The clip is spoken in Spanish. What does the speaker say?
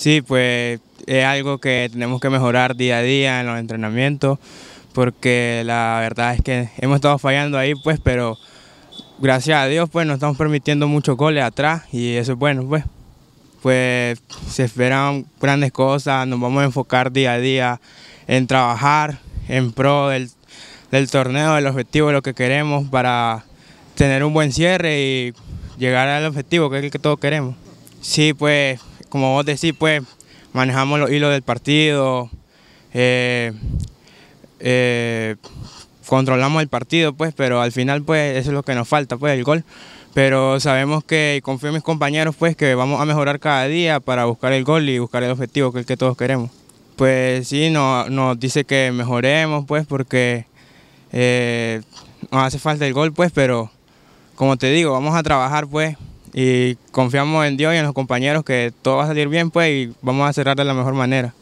Sí, pues es algo que tenemos que mejorar día a día en los entrenamientos, porque la verdad es que hemos estado fallando ahí, pues, pero gracias a Dios, pues, nos estamos permitiendo muchos goles atrás y eso es bueno, pues. Pues se esperan grandes cosas, nos vamos a enfocar día a día en trabajar en pro del, torneo, del objetivo, lo que queremos para tener un buen cierre y llegar al objetivo que es el que todos queremos. Sí, pues como vos decís, pues manejamos los hilos del partido, eh, eh, controlamos el partido, pues, pero al final, pues, eso es lo que nos falta, pues, el gol. Pero sabemos que, y confío en mis compañeros, pues, que vamos a mejorar cada día para buscar el gol y buscar el objetivo que el que todos queremos. Pues sí, nos dice que mejoremos, pues, porque eh, nos hace falta el gol, pues, pero como te digo, vamos a trabajar, pues, y confiamos en Dios y en los compañeros que todo va a salir bien pues y vamos a cerrar de la mejor manera.